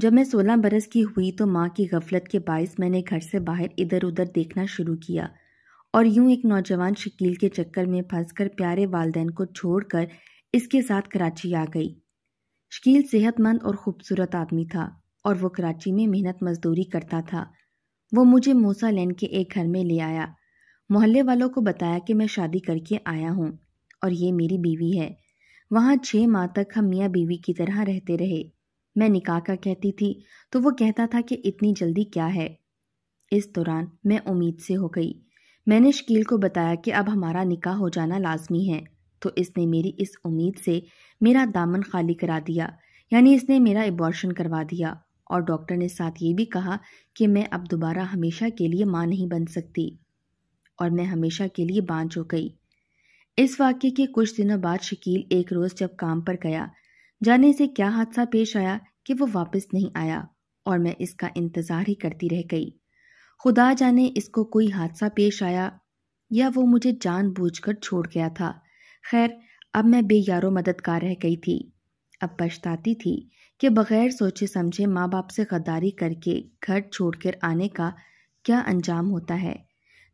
जब मैं सोलह बरस की हुई तो माँ की गफलत के बायस मैंने घर से बाहर इधर उधर देखना शुरू किया और यूं एक नौजवान शकील के चक्कर में फंसकर प्यारे वालदेन को छोड़कर इसके साथ कराची आ गई शकील सेहतमंद और ख़ूबसूरत आदमी था और वो कराची में मेहनत मजदूरी करता था वो मुझे मूसा लैंड के एक घर में ले आया मोहल्ले वालों को बताया कि मैं शादी करके आया हूँ और ये मेरी बीवी है वहाँ छः माह तक हम मियाँ बीवी की तरह रहते रहे मैं निकाह का कहती थी तो वो कहता था कि इतनी जल्दी क्या है इस दौरान मैं उम्मीद से हो गई मैंने शकील को बताया कि अब हमारा निकाह हो जाना लाजमी है तो इसने मेरी इस उम्मीद से मेरा दामन खाली करा दिया यानी इसने मेरा एबॉर्शन करवा दिया और डॉक्टर ने साथ ये भी कहा कि मैं अब दोबारा हमेशा के लिए माँ नहीं बन सकती और मैं हमेशा के लिए बांझ हो गई इस वाक्य के कुछ दिनों बाद शकील एक रोज़ जब काम पर गया जाने से क्या हादसा पेश आया कि वो वापस नहीं आया और मैं इसका इंतज़ार ही करती रह गई खुदा जाने इसको कोई हादसा पेश आया या वो मुझे जानबूझकर छोड़ गया था खैर अब मैं बेयारो मददगार रह गई थी अब पछताती थी कि बगैर सोचे समझे माँ बाप से गद्दारी करके घर छोड़कर आने का क्या अंजाम होता है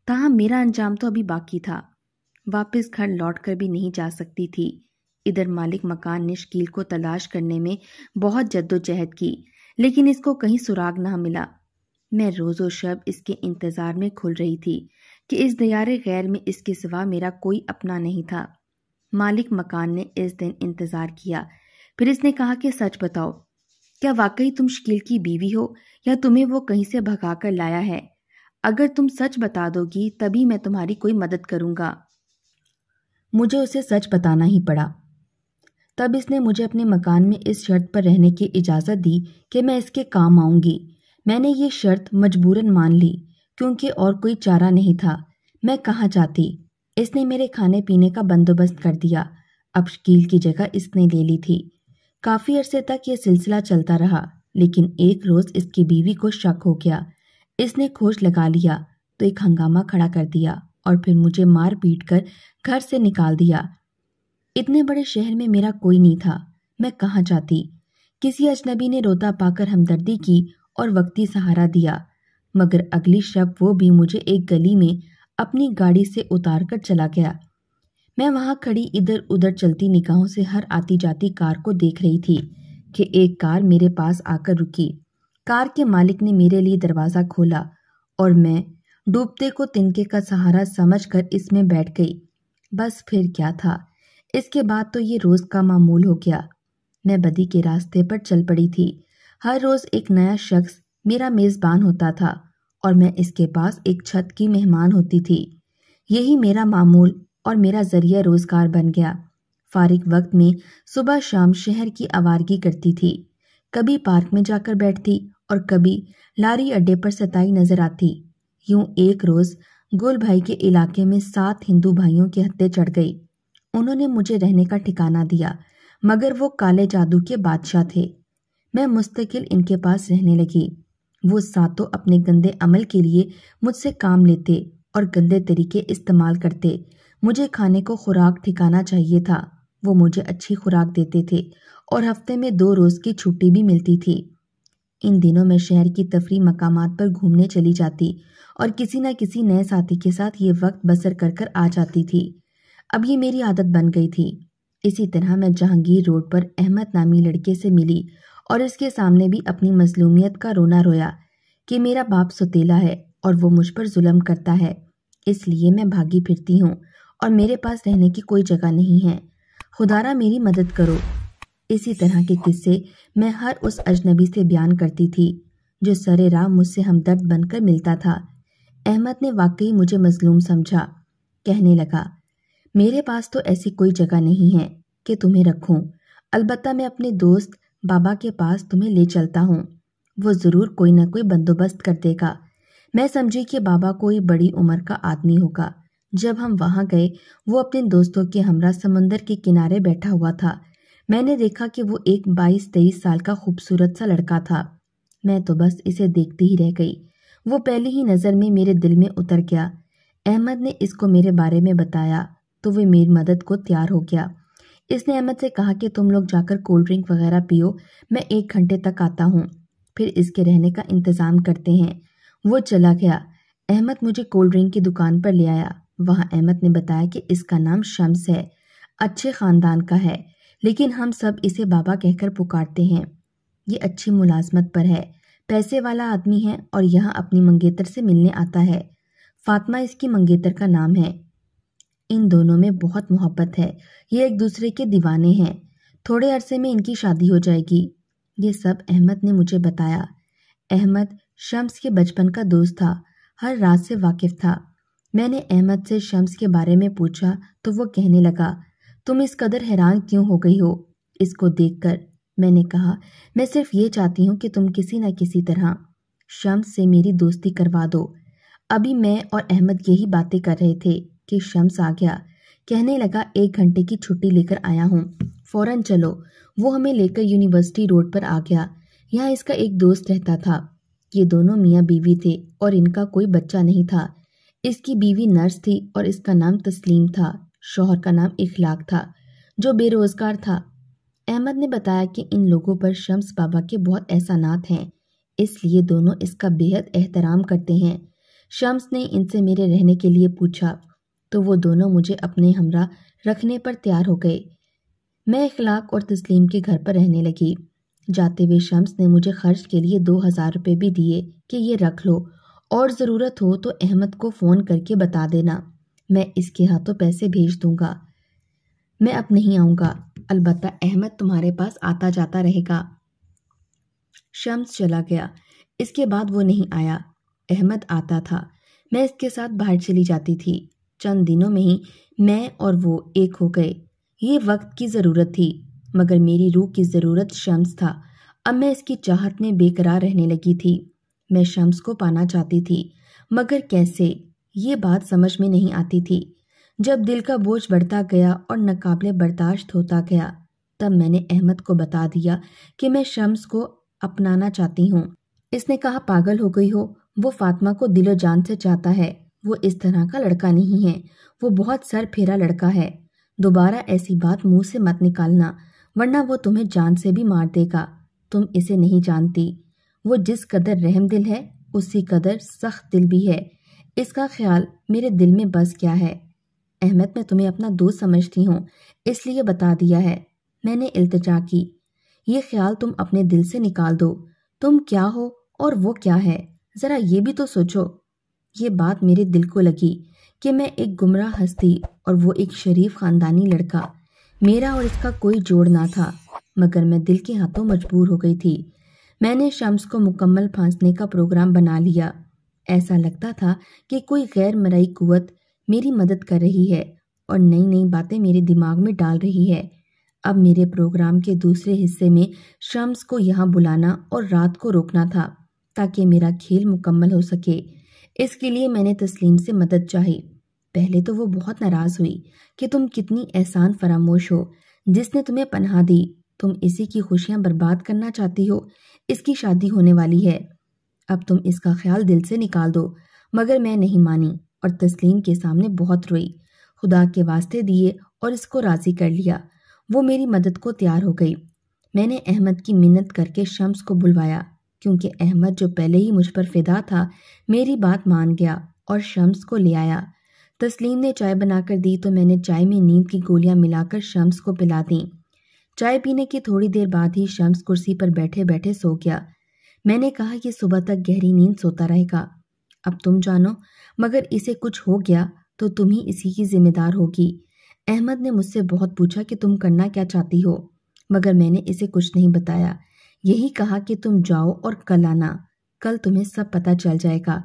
तहाँ मेरा अंजाम तो अभी बाकी था वापस घर लौट कर भी नहीं जा सकती थी इधर मालिक मकान ने शकील को तलाश करने में बहुत जद्दोजहद की लेकिन इसको कहीं सुराग ना मिला मैं रोज़ो शब इसके इंतज़ार में खुल रही थी कि इस दयारे गैर में इसके सिवा मेरा कोई अपना नहीं था मालिक मकान ने इस दिन इंतज़ार किया फिर इसने कहा कि सच बताओ क्या वाकई तुम शकील की बीवी हो या तुम्हें वो कहीं से भगा कर लाया है अगर तुम सच बता दोगी तभी मैं तुम्हारी कोई मदद करूँगा मुझे उसे सच बताना ही पड़ा तब इसने मुझे अपने मकान में इस शर्त पर रहने की इजाज़त दी कि मैं इसके काम आऊँगी मैंने ये शर्त मजबूरन मान ली क्योंकि और कोई चारा नहीं था मैं कहाँ जाती इसने मेरे खाने पीने का बंदोबस्त कर दिया अब शकील की जगह इसने ले ली थी काफ़ी अरसे तक यह सिलसिला चलता रहा लेकिन एक रोज़ इसकी बीवी को शक हो गया इसने खोज लगा लिया तो एक हंगामा खड़ा कर दिया और फिर मुझे मार पीट कर घर से निकाल दिया इतने बड़े शहर में मेरा कोई नहीं था मैं कहाँ जाती किसी अजनबी ने रोता पाकर हमदर्दी की और वक्ती सहारा दिया मगर अगली शब वो भी मुझे एक गली में अपनी गाड़ी से उतार कर चला गया मैं वहाँ खड़ी इधर उधर चलती निगाहों से हर आती जाती कार को देख रही थी कि एक कार मेरे पास आकर रुकी कार के मालिक ने मेरे लिए दरवाज़ा खोला और मैं डूबते को तिनके का सहारा समझकर इसमें बैठ गई बस फिर क्या था इसके बाद तो ये रोज़ का मामूल हो गया मैं बदी के रास्ते पर चल पड़ी थी हर रोज़ एक नया शख्स मेरा मेज़बान होता था और मैं इसके पास एक छत की मेहमान होती थी यही मेरा मामूल और मेरा ज़रिया रोज़गार बन गया फारिग वक्त में सुबह शाम शहर की आवारगी करती थी कभी पार्क में जाकर बैठती और कभी लारी अड्डे पर सताई नजर आती यूं एक रोज़ गुल भाई के इलाके में सात हिंदू भाइयों की हत्या चढ़ गई उन्होंने मुझे रहने का ठिकाना दिया मगर वो काले जादू के बादशाह थे मैं मुस्तकिल इनके पास रहने लगी वो सातों अपने गंदे अमल के लिए मुझसे काम लेते और गंदे तरीके इस्तेमाल करते मुझे खाने को खुराक ठिकाना चाहिए था वो मुझे अच्छी खुराक देते थे और हफ्ते में दो रोज़ की छुट्टी भी मिलती थी इन दिनों मैं शहर की तफरी मकाम पर घूमने चली जाती और किसी न किसी नए साथी के साथ ये वक्त बसर कर कर आ जाती थी अब ये मेरी आदत बन गई थी इसी तरह मैं जहांगीर रोड पर अहमद नामी लड़के से मिली और इसके सामने भी अपनी मजलूमियत का रोना रोया कि मेरा बाप सुतीला है और वो मुझ पर जुल्म करता है इसलिए मैं भागी फिरती हूँ और मेरे पास रहने की कोई जगह नहीं है खुदारा मेरी मदद करो इसी तरह के किस्से मैं हर उस अजनबी से बयान करती थी जो सरे राम मुझसे हमदर्द बनकर मिलता था अहमद ने वाकई मुझे मजलूम समझा कहने लगा मेरे पास तो ऐसी कोई जगह नहीं है कि तुम्हें रखूं अलबत्ता मैं अपने दोस्त बाबा के पास तुम्हें ले चलता हूँ वो ज़रूर कोई ना कोई बंदोबस्त कर देगा मैं समझी कि बाबा कोई बड़ी उम्र का आदमी होगा जब हम वहाँ गए वो अपने दोस्तों के हमरा समंदर के किनारे बैठा हुआ था मैंने देखा कि वो एक बाईस तेईस साल का खूबसूरत सा लड़का था मैं तो बस इसे देखती ही रह गई वो पहली ही नज़र में मेरे दिल में उतर गया अहमद ने इसको मेरे बारे में बताया तो वह मेरी मदद को तैयार हो गया इसने अहमद से कहा कि तुम लोग जाकर कोल्ड ड्रिंक वगैरह पियो मैं एक घंटे तक आता हूँ फिर इसके रहने का इंतज़ाम करते हैं वो चला गया अहमद मुझे कोल्ड ड्रिंक की दुकान पर ले आया वहाँ अहमद ने बताया कि इसका नाम शम्स है अच्छे ख़ानदान का है लेकिन हम सब इसे बाबा कहकर पुकारते हैं ये अच्छी मुलाजमत पर है पैसे वाला आदमी है और यहाँ अपनी मंगेतर से मिलने आता है फातिमा इसकी मंगेतर का नाम है इन दोनों में बहुत मोहब्बत है ये एक दूसरे के दीवाने हैं थोड़े अरसे में इनकी शादी हो जाएगी ये सब अहमद ने मुझे बताया अहमद शम्स के बचपन का दोस्त था हर रात से वाकिफ था मैंने अहमद से शम्स के बारे में पूछा तो वो कहने लगा तुम इस कदर हैरान क्यों हो गई हो इसको देखकर मैंने कहा मैं सिर्फ ये चाहती हूँ कि तुम किसी न किसी तरह शम्स से मेरी दोस्ती करवा दो अभी मैं और अहमद यही बातें कर रहे थे कि शम्स आ गया कहने लगा एक घंटे की छुट्टी लेकर आया हूँ फौरन चलो वो हमें लेकर यूनिवर्सिटी रोड पर आ गया यहाँ इसका एक दोस्त रहता था ये दोनों मियाँ बीवी थे और इनका कोई बच्चा नहीं था इसकी बीवी नर्स थी और इसका नाम तस्लीम था शोहर का नाम इखलाक था जो बेरोज़गार था अहमद ने बताया कि इन लोगों पर शम्स बाबा के बहुत एहसानात हैं इसलिए दोनों इसका बेहद एहतराम करते हैं शम्स ने इनसे मेरे रहने के लिए पूछा तो वो दोनों मुझे अपने हमरा रखने पर तैयार हो गए मैं इखलाक और तस्लीम के घर पर रहने लगी जाते हुए शम्स ने मुझे खर्च के लिए दो हज़ार रुपये भी दिए कि ये रख लो और ज़रूरत हो तो अहमद को फ़ोन करके बता देना मैं इसके हाथों पैसे भेज दूँगा मैं अब नहीं आऊँगा अलबत् अहमद तुम्हारे पास आता जाता रहेगा शम्स चला गया इसके बाद वो नहीं आया अहमद आता था मैं इसके साथ बाहर चली जाती थी चंद दिनों में ही मैं और वो एक हो गए ये वक्त की ज़रूरत थी मगर मेरी रूह की ज़रूरत शम्स था अब मैं इसकी चाहत में बेकरार रहने लगी थी मैं शम्स को पाना चाहती थी मगर कैसे ये बात समझ में नहीं आती थी जब दिल का बोझ बढ़ता गया और नाकाबले बर्दाश्त होता गया तब मैंने अहमद को बता दिया कि मैं शम्स को अपनाना चाहती हूँ इसने कहा पागल हो गई हो वो फातिमा को दिलो जान से चाहता है वो इस तरह का लड़का नहीं है वो बहुत सर फेरा लड़का है दोबारा ऐसी बात मुंह से मत निकालना वरना वो तुम्हें जान से भी मार देगा तुम इसे नहीं जानती वो जिस कदर रहम दिल है उसी कदर सख्त दिल भी है इसका ख्याल मेरे दिल में बस क्या है अहमद मैं तुम्हें अपना दोस्त समझती हूँ इसलिए बता दिया है मैंने इल्तजा की ये ख्याल तुम अपने दिल से निकाल दो तुम क्या हो और वो क्या है ज़रा ये भी तो सोचो ये बात मेरे दिल को लगी कि मैं एक गुमराह हस्ती और वो एक शरीफ ख़ानदानी लड़का मेरा और इसका कोई जोड़ ना था मगर मैं दिल के हाथों मजबूर हो गई थी मैंने शम्स को मुकम्मल फांसने का प्रोग्राम बना लिया ऐसा लगता था कि कोई गैर मरई कुत मेरी मदद कर रही है और नई नई बातें मेरे दिमाग में डाल रही है अब मेरे प्रोग्राम के दूसरे हिस्से में शम्स को यहाँ बुलाना और रात को रोकना था ताकि मेरा खेल मुकम्मल हो सके इसके लिए मैंने तस्लीम से मदद चाही पहले तो वो बहुत नाराज़ हुई कि तुम कितनी एहसान फरामोश हो जिसने तुम्हें पनाह दी तुम इसी की खुशियाँ बर्बाद करना चाहती हो इसकी शादी होने वाली है अब तुम इसका ख्याल दिल से निकाल दो मगर मैं नहीं मानी और तस्लीम के सामने बहुत रोई खुदा के वास्ते दिए और इसको राज़ी कर लिया वो मेरी मदद को तैयार हो गई मैंने अहमद की मिन्नत करके शम्स को बुलवाया क्योंकि अहमद जो पहले ही मुझ पर फिदा था मेरी बात मान गया और शम्स को ले आया तस्लीम ने चाय बनाकर दी तो मैंने चाय में नींद की गोलियां मिलाकर शम्स को पिला दी चाय पीने की थोड़ी देर बाद ही शम्स कुर्सी पर बैठे बैठे सो गया मैंने कहा कि सुबह तक गहरी नींद सोता रहेगा अब तुम जानो मगर इसे कुछ हो गया तो तुम ही इसी की जिम्मेदार होगी अहमद ने मुझसे बहुत पूछा कि तुम करना क्या चाहती हो मगर मैंने इसे कुछ नहीं बताया यही कहा कि तुम जाओ और कल आना कल तुम्हें सब पता चल जाएगा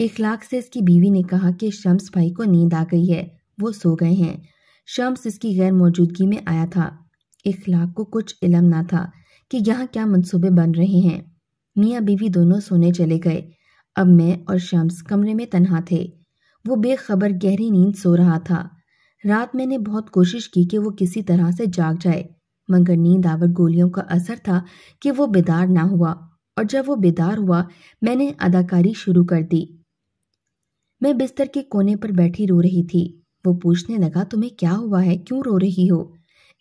इखलाक से इसकी बीवी ने कहा कि शम्स भाई को नींद आ गई है वो सो गए हैं शम्स इसकी गैर मौजूदगी में आया था इखलाक को कुछ इलम ना था कि यहाँ क्या मंसूबे बन रहे हैं मियाँ बीवी दोनों सोने चले गए अब मैं और शम्स कमरे में तनहा थे वो बेखबर गहरी नींद सो रहा था रात मैंने बहुत कोशिश की कि वो किसी तरह से जाग जाए मगर नींद आवर गोलियों का असर था कि वो बेदार ना हुआ और जब वो बेदार हुआ मैंने अदाकारी शुरू कर दी मैं बिस्तर के कोने पर बैठी रो रही थी वो पूछने लगा तुम्हें क्या हुआ है क्यों रो रही हो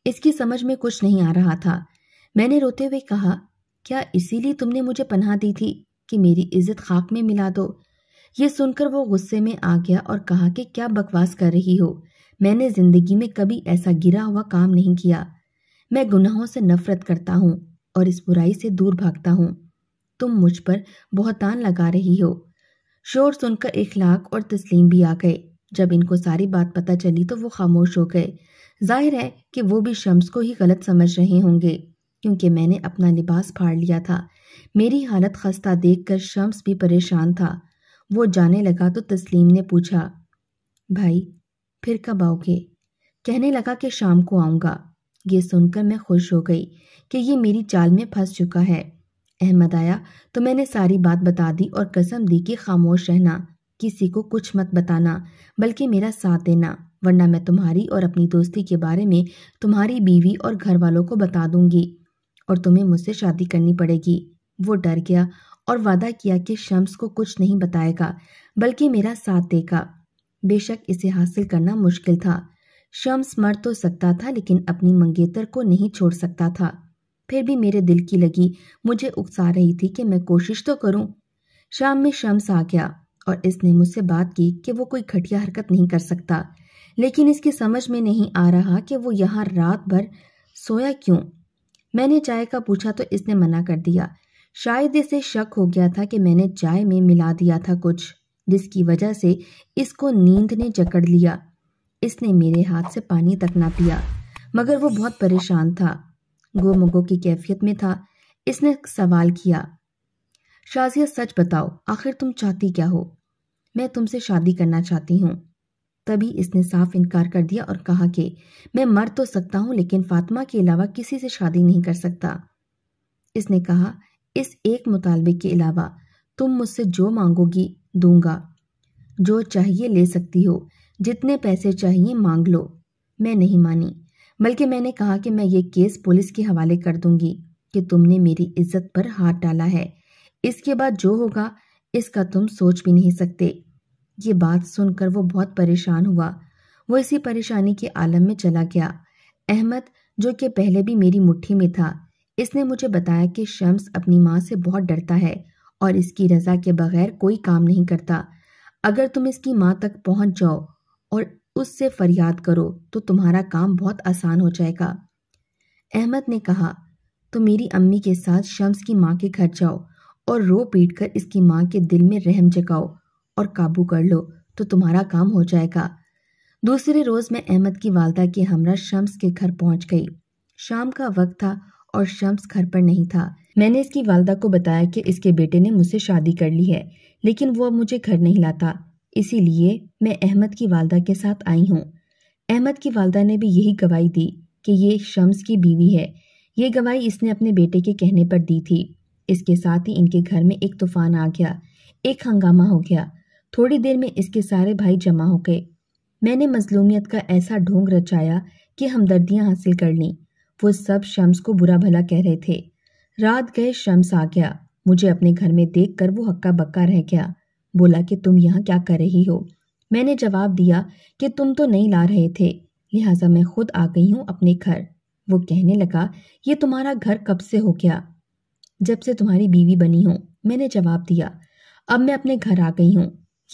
इसकी समझ में कुछ नहीं आ रहा था मैंने रोते हुए कहा क्या इसीलिए तुमने मुझे पनाह दी थी कि मेरी इज्जत खाक में मिला दो ये सुनकर वो गुस्से में आ गया और कहा कि क्या बकवास कर रही हो मैंने जिंदगी में कभी ऐसा गिरा हुआ काम नहीं किया मैं गुनाहों से नफरत करता हूँ और इस बुराई से दूर भागता हूँ तुम मुझ पर बहुतान लगा रही हो शोर सुनकर इखलाक और तस्लीम भी आ गए जब इनको सारी बात पता चली तो वो खामोश हो गए जाहिर है कि वो भी शम्स को ही गलत समझ रहे होंगे क्योंकि मैंने अपना लिबास फाड़ लिया था मेरी हालत खस्ता देख कर शम्स भी परेशान था वो जाने लगा तो तस्लीम ने पूछा भाई फिर कब आओगे कहने लगा कि शाम को आऊँगा ये सुनकर मैं खुश हो गई कि ये मेरी चाल में फंस चुका है अहमद आया तो मैंने सारी बात बता दी और कसम दी कि खामोश रहना किसी को कुछ मत बताना बल्कि मेरा साथ देना वरना मैं तुम्हारी और अपनी दोस्ती के बारे में तुम्हारी बीवी और घर वालों को बता दूंगी और तुम्हें मुझसे शादी करनी पड़ेगी वो डर गया और वादा किया कि शम्स को कुछ नहीं बताएगा बल्कि मेरा साथ देगा बेशक इसे हासिल करना मुश्किल था शम्स मर तो सकता था लेकिन अपनी मंगेतर को नहीं छोड़ सकता था फिर भी मेरे दिल की लगी मुझे उकसा रही थी कि मैं कोशिश तो करूं शाम में शम्स आ गया और इसने मुझसे बात की कि वो कोई घटिया हरकत नहीं कर सकता लेकिन इसकी समझ में नहीं आ रहा कि वो यहाँ रात भर सोया क्यों मैंने चाय का पूछा तो इसने मना कर दिया शायद इसे शक हो गया था कि मैंने चाय में मिला दिया था कुछ जिसकी वजह से इसको नींद ने जकड़ लिया इसने मेरे हाथ से पानी तक ना पिया मगर वो बहुत परेशान था गोमगो की कैफियत में था इसने सवाल किया शाजिया सच बताओ आखिर तुम चाहती क्या हो मैं तुमसे शादी करना चाहती हूँ तभी इसने साफ इनकार कर दिया और कहा कि मैं मर तो सकता हूँ लेकिन फातिमा के अलावा किसी से शादी नहीं कर सकता इसने कहा इस एक मुतालबे के अलावा तुम मुझसे जो मांगोगी दूंगा जो चाहिए ले सकती हो जितने पैसे चाहिए मांग लो मैं नहीं मानी बल्कि मैंने कहा कि मैं ये केस पुलिस के हवाले कर दूंगी कि तुमने मेरी इज्जत पर हाथ डाला है इसके बाद जो होगा इसका तुम सोच भी नहीं सकते ये बात सुनकर वो बहुत परेशान हुआ वो इसी परेशानी के आलम में चला गया अहमद जो कि पहले भी मेरी मुट्ठी में था इसने मुझे बताया कि शम्स अपनी माँ से बहुत डरता है और इसकी रज़ा के बगैर कोई काम नहीं करता अगर तुम इसकी माँ तक पहुँच जाओ और उससे फरियाद करो तो तुम्हारा काम बहुत आसान हो जाएगा अहमद ने कहा तो मेरी अम्मी के साथ शम्स की माँ के घर जाओ और रो पीट कर इसकी माँ के दिल में रहम जगाओ और काबू कर लो तो तुम्हारा काम हो जाएगा दूसरे रोज़ मैं अहमद की वालदा के हमरा शम्स के घर पहुंच गई शाम का वक्त था और शम्स घर पर नहीं था मैंने इसकी वालदा को बताया कि इसके बेटे ने मुझसे शादी कर ली है लेकिन वो अब मुझे घर नहीं लाता इसीलिए मैं अहमद की वालदा के साथ आई हूँ अहमद की वालदा ने भी यही गवाही दी कि ये शम्स की बीवी है ये गवाही इसने अपने बेटे के कहने पर दी थी इसके साथ ही इनके घर में एक तूफान आ गया एक हंगामा हो गया थोड़ी देर में इसके सारे भाई जमा हो गए मैंने मजलूमियत का ऐसा ढोंग रचाया कि हमदर्दियाँ हासिल कर ली वो सब शम्स को बुरा भला कह रहे थे रात गए शम्स आ गया मुझे अपने घर में देख कर वो हक्का बक्का रह गया बोला कि तुम यहाँ क्या कर रही हो मैंने जवाब दिया कि तुम तो नहीं ला रहे थे लिहाजा मैं खुद आ गई हूँ अपने घर वो कहने लगा ये तुम्हारा घर कब से हो गया जब से तुम्हारी बीवी बनी हो मैंने जवाब दिया अब मैं अपने घर आ गई हूँ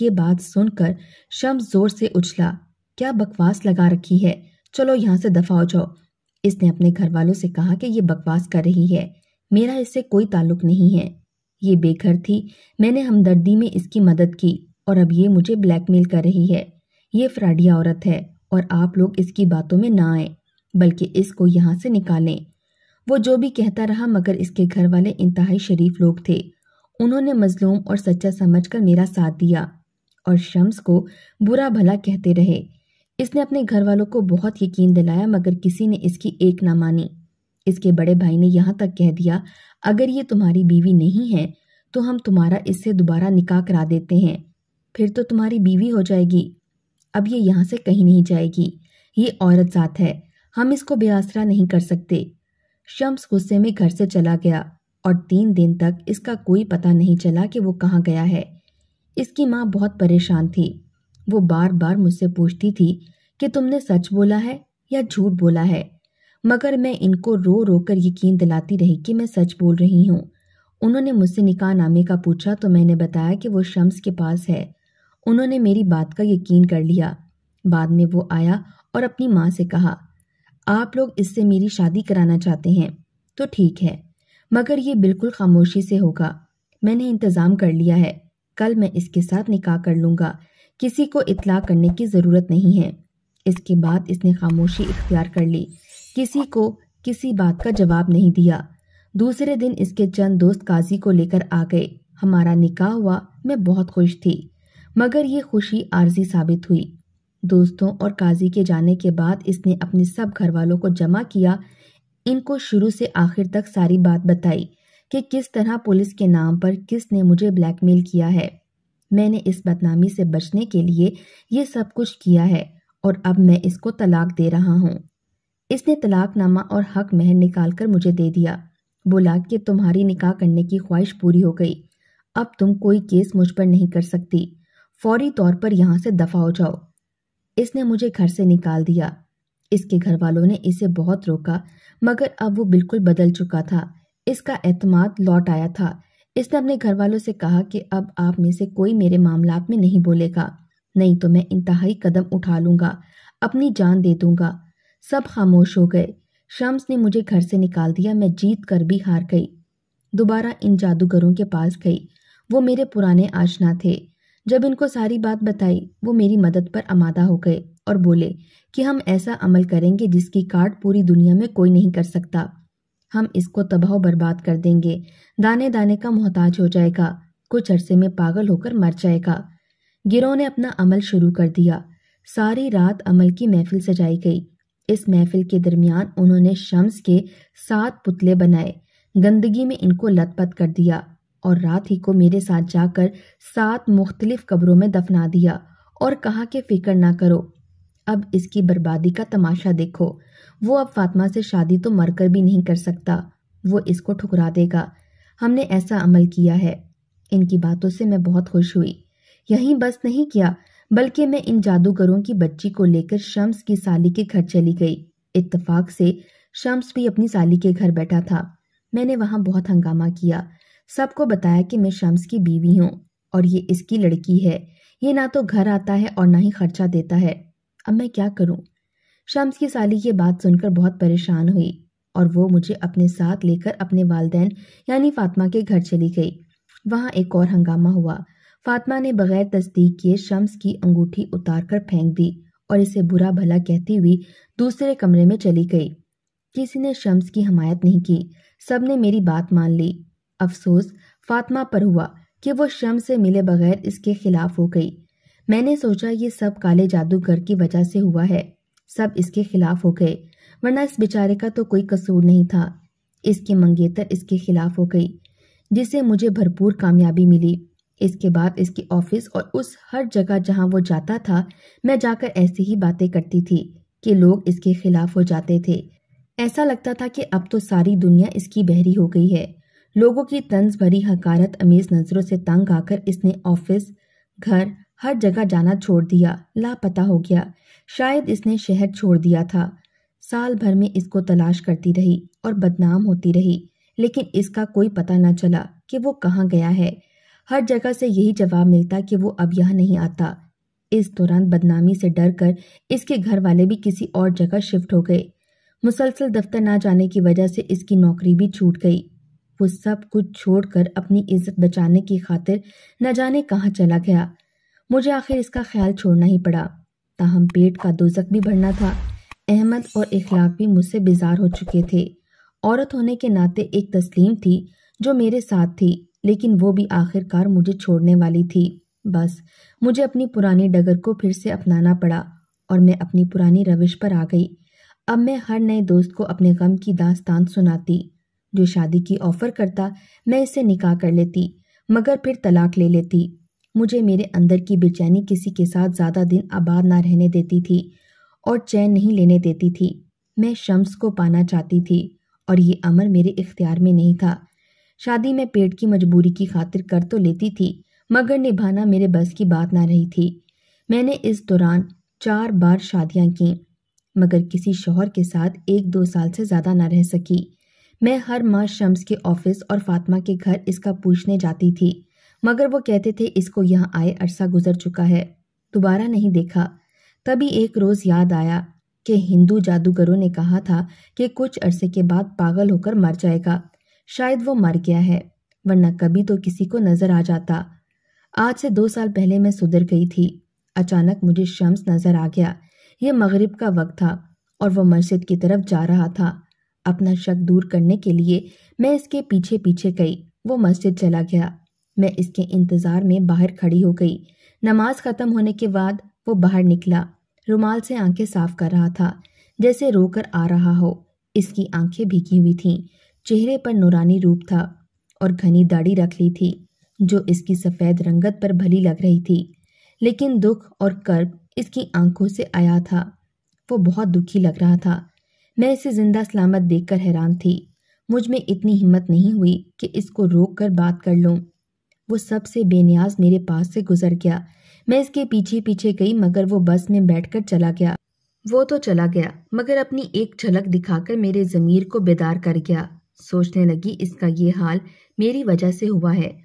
ये बात सुनकर शम जोर से उछला क्या बकवास लगा रखी है चलो यहाँ से दफा हो जाओ इसने अपने घर वालों से कहा कि ये बकवास कर रही है मेरा इससे कोई ताल्लुक नहीं है ये बेघर थी मैंने हमदर्दी में इसकी मदद की और अब ये मुझे ब्लैकमेल कर रही है ये फ्राडिया औरत है और आप लोग इसकी बातों में ना आए बल्कि इसको यहाँ से निकालें वो जो भी कहता रहा मगर इसके घर वाले इंतहाई शरीफ लोग थे उन्होंने मजलूम और सच्चा समझकर मेरा साथ दिया और शम्स को बुरा भला कहते रहे इसने अपने घर वालों को बहुत यकीन दिलाया मगर किसी ने इसकी एक ना मानी इसके बड़े भाई ने यहाँ तक कह दिया अगर ये तुम्हारी बीवी नहीं है तो हम तुम्हारा इससे दोबारा निकाह करा देते हैं फिर तो तुम्हारी बीवी हो जाएगी अब ये यहाँ से कहीं नहीं जाएगी ये औरत साथ है हम इसको बेआसरा नहीं कर सकते शम्स गुस्से में घर से चला गया और तीन दिन तक इसका कोई पता नहीं चला कि वो कहाँ गया है इसकी माँ बहुत परेशान थी वो बार बार मुझसे पूछती थी कि तुमने सच बोला है या झूठ बोला है मगर मैं इनको रो रो कर यकीन दिलाती रही कि मैं सच बोल रही हूँ उन्होंने मुझसे निकाह नामे का पूछा तो मैंने बताया कि वो शम्स के पास है उन्होंने मेरी बात का यकीन कर लिया बाद में वो आया और अपनी माँ से कहा आप लोग इससे मेरी शादी कराना चाहते हैं तो ठीक है मगर ये बिल्कुल खामोशी से होगा मैंने इंतज़ाम कर लिया है कल मैं इसके साथ निकाह कर लूँगा किसी को इतला करने की ज़रूरत नहीं है इसके बाद इसने खामोशी इख्तियार कर ली किसी को किसी बात का जवाब नहीं दिया दूसरे दिन इसके चंद दोस्त काजी को लेकर आ गए हमारा निकाह हुआ मैं बहुत खुश थी मगर ये खुशी आर्जी साबित हुई दोस्तों और काजी के जाने के बाद इसने अपने सब घर वालों को जमा किया इनको शुरू से आखिर तक सारी बात बताई कि किस तरह पुलिस के नाम पर किसने मुझे ब्लैकमेल किया है मैंने इस बदनामी से बचने के लिए ये सब कुछ किया है और अब मैं इसको तलाक दे रहा हूँ इसने तलाकनामा और हक महर निकाल कर मुझे दे दिया बोला कि तुम्हारी निकाह करने की ख्वाहिश पूरी हो गई अब तुम कोई केस मुझ पर नहीं कर सकती फौरी तौर पर यहाँ से दफा हो जाओ इसने मुझे घर से निकाल दिया इसके घर वालों ने इसे बहुत रोका मगर अब वो बिल्कुल बदल चुका था इसका एतमाद लौट आया था इसने अपने घर वालों से कहा कि अब आप में से कोई मेरे मामला में नहीं बोलेगा नहीं तो मैं इंतहाई कदम उठा लूंगा अपनी जान दे दूंगा सब खामोश हो गए शम्स ने मुझे घर से निकाल दिया मैं जीत कर भी हार गई दोबारा इन जादूगरों के पास गई वो मेरे पुराने आशना थे जब इनको सारी बात बताई वो मेरी मदद पर आमादा हो गए और बोले कि हम ऐसा अमल करेंगे जिसकी काट पूरी दुनिया में कोई नहीं कर सकता हम इसको तबाह बर्बाद कर देंगे दाने दाने का मोहताज हो जाएगा कुछ अरसे में पागल होकर मर जाएगा गिरोह ने अपना अमल शुरू कर दिया सारी रात अमल की महफिल सजाई गई इस महफिल के दरमियान उन्होंने शम्स के सात पुतले बनाए गंदगी में इनको लतपत कर दिया और रात ही को मेरे साथ जाकर सात मुख्तलिफ कब्रों में दफना दिया और कहा कि फिक्र ना करो अब इसकी बर्बादी का तमाशा देखो वो अब फातिमा से शादी तो मरकर भी नहीं कर सकता वो इसको ठुकरा देगा हमने ऐसा अमल किया है इनकी बातों से मैं बहुत खुश हुई यहीं बस नहीं किया बल्कि मैं इन जादूगरों की बच्ची को लेकर शम्स की साली के घर चली गई इतफाक से शम्स भी अपनी साली के घर बैठा था मैंने वहां बहुत हंगामा किया सबको बताया कि मैं शम्स की बीवी हूँ और ये इसकी लड़की है ये ना तो घर आता है और ना ही खर्चा देता है अब मैं क्या करूँ शम्स की साली ये बात सुनकर बहुत परेशान हुई और वो मुझे अपने साथ लेकर अपने वालदेन यानी फातिमा के घर चली गई वहाँ एक और हंगामा हुआ फातिमा ने बगैर तस्दीक किए शम्स की अंगूठी उतार कर फेंक दी और इसे बुरा भला कहती हुई दूसरे कमरे में चली गई किसी ने शम्स की हमायत नहीं की सब ने मेरी बात मान ली अफसोस फातिमा पर हुआ कि वो शम्स से मिले बगैर इसके खिलाफ हो गई मैंने सोचा ये सब काले जादूगर की वजह से हुआ है सब इसके खिलाफ हो गए वरना इस बेचारे का तो कोई कसूर नहीं था इसकी मंगेतर इसके खिलाफ हो गई जिसे मुझे भरपूर कामयाबी मिली इसके बाद इसकी ऑफिस और उस हर जगह जहां वो जाता था मैं जाकर ऐसी ही बातें करती थी कि लोग इसके खिलाफ हो जाते थे ऐसा लगता था कि अब तो सारी दुनिया इसकी बहरी हो गई है लोगों की तंज भरी हकारत अमीज नज़रों से तंग आकर इसने ऑफिस घर हर जगह जाना छोड़ दिया लापता हो गया शायद इसने शहर छोड़ दिया था साल भर में इसको तलाश करती रही और बदनाम होती रही लेकिन इसका कोई पता न चला कि वो कहाँ गया है हर जगह से यही जवाब मिलता कि वो अब यहाँ नहीं आता इस दौरान बदनामी से डर कर इसके घर वाले भी किसी और जगह शिफ्ट हो गए मुसलसल दफ्तर ना जाने की वजह से इसकी नौकरी भी छूट गई वो सब कुछ छोड़कर अपनी इज्जत बचाने की खातिर न जाने कहाँ चला गया मुझे आखिर इसका ख्याल छोड़ना ही पड़ा ताहम पेट का दोजक भी भरना था अहमद और इखलाक भी मुझसे बेजार हो चुके थे औरत होने के नाते एक तस्लीम थी जो मेरे साथ थी लेकिन वो भी आखिरकार मुझे छोड़ने वाली थी बस मुझे अपनी पुरानी डगर को फिर से अपनाना पड़ा और मैं अपनी पुरानी रविश पर आ गई अब मैं हर नए दोस्त को अपने गम की दास्तान सुनाती जो शादी की ऑफर करता मैं इसे निकाह कर लेती मगर फिर तलाक ले लेती मुझे मेरे अंदर की बेचैनी किसी के साथ ज़्यादा दिन आबाद ना रहने देती थी और चैन नहीं लेने देती थी मैं शम्स को पाना चाहती थी और ये अमर मेरे इख्तियार में नहीं था शादी में पेट की मजबूरी की खातिर कर तो लेती थी मगर निभाना मेरे बस की बात ना रही थी मैंने इस दौरान चार बार शादियां की मगर किसी शोहर के साथ एक दो साल से ज़्यादा ना रह सकी मैं हर माह शम्स के ऑफिस और फातिमा के घर इसका पूछने जाती थी मगर वो कहते थे इसको यहाँ आए अरसा गुजर चुका है दोबारा नहीं देखा तभी एक रोज़ याद आया कि हिंदू जादूगरों ने कहा था कि कुछ अरसे के बाद पागल होकर मर जाएगा शायद वो मर गया है वरना कभी तो किसी को नजर आ जाता आज से दो साल पहले मैं सुधर गई थी अचानक मुझे शम्स नजर आ गया यह मगरिब का वक्त था और वह मस्जिद की तरफ जा रहा था अपना शक दूर करने के लिए मैं इसके पीछे पीछे गई वो मस्जिद चला गया मैं इसके इंतज़ार में बाहर खड़ी हो गई नमाज ख़त्म होने के बाद वो बाहर निकला रुमाल से आंखें साफ कर रहा था जैसे रोकर आ रहा हो इसकी आंखें भीगी हुई थीं चेहरे पर नूरानी रूप था और घनी दाढ़ी रख ली थी जो इसकी सफ़ेद रंगत पर भली लग रही थी लेकिन दुख और कर्ब इसकी आंखों से आया था वो बहुत दुखी लग रहा था मैं इसे ज़िंदा सलामत देखकर हैरान थी मुझ में इतनी हिम्मत नहीं हुई कि इसको रोक कर बात कर लूँ वो सबसे बेनियाज मेरे पास से गुजर गया मैं इसके पीछे पीछे गई मगर वो बस में बैठकर चला गया वो तो चला गया मगर अपनी एक झलक दिखाकर मेरे ज़मीर को बेदार कर गया सोचने लगी इसका ये हाल मेरी वजह से हुआ है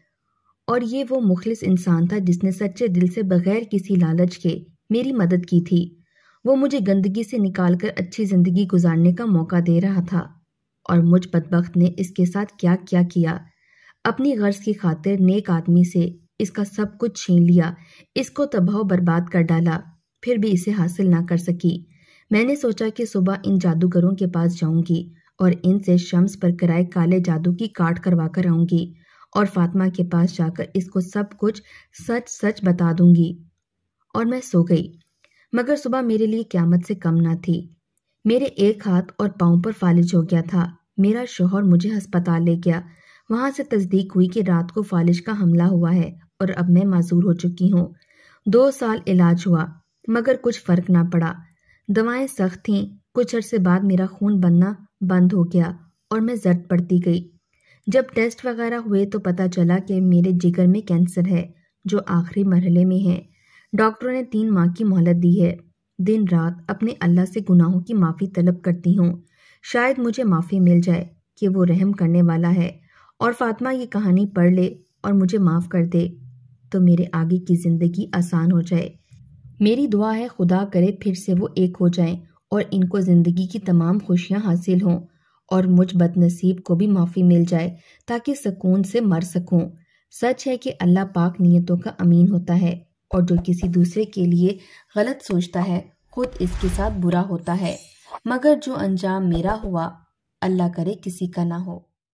और ये वो मुखलिस इंसान था जिसने सच्चे दिल से बगैर किसी लालच के मेरी मदद की थी वो मुझे गंदगी से निकाल कर अच्छी ज़िंदगी गुजारने का मौका दे रहा था और मुझ बदबख्त ने इसके साथ क्या क्या किया अपनी गर्ज की खातिर नेक आदमी से इसका सब कुछ छीन लिया इसको तबाह बर्बाद कर डाला फिर भी इसे हासिल ना कर सकी मैंने सोचा कि सुबह इन जादूगरों के पास जाऊंगी और इनसे शम्स पर कराए काले जादू की काट करवा कर आऊंगी और फातिमा के पास जाकर इसको सब कुछ सच सच बता दूंगी और मैं सो गई मगर सुबह मेरे लिए क्यामत से कम ना थी मेरे एक हाथ और पाँव पर फालिज हो गया था मेरा शोहर मुझे अस्पताल ले गया वहां से तस्दीक हुई कि रात को फालिज का हमला हुआ है और अब मैं माजूर हो चुकी हूँ दो साल इलाज हुआ मगर कुछ फ़र्क ना पड़ा दवाएं सख्त थीं कुछ अरसे बाद मेरा खून बनना बंद हो गया और मैं जद पड़ती गई जब टेस्ट वगैरह हुए तो पता चला कि मेरे जिगर में कैंसर है जो आखिरी मरहले में है डॉक्टरों ने तीन माह की मोहलत दी है दिन रात अपने अल्लाह से गुनाहों की माफ़ी तलब करती हूँ शायद मुझे माफ़ी मिल जाए कि वो रहम करने वाला है और फातिमा ये कहानी पढ़ ले और मुझे माफ़ कर दे तो मेरे आगे की ज़िंदगी आसान हो जाए मेरी दुआ है खुदा करे फिर से वो एक हो जाएं और इनको ज़िंदगी की तमाम खुशियाँ हासिल हों और मुझ बदनसीब को भी माफ़ी मिल जाए ताकि सुकून से मर सकूँ सच है कि अल्लाह पाक नीयतों का अमीन होता है और जो किसी दूसरे के लिए गलत सोचता है खुद इसके साथ बुरा होता है मगर जो अंजाम मेरा हुआ अल्लाह करे किसी का ना हो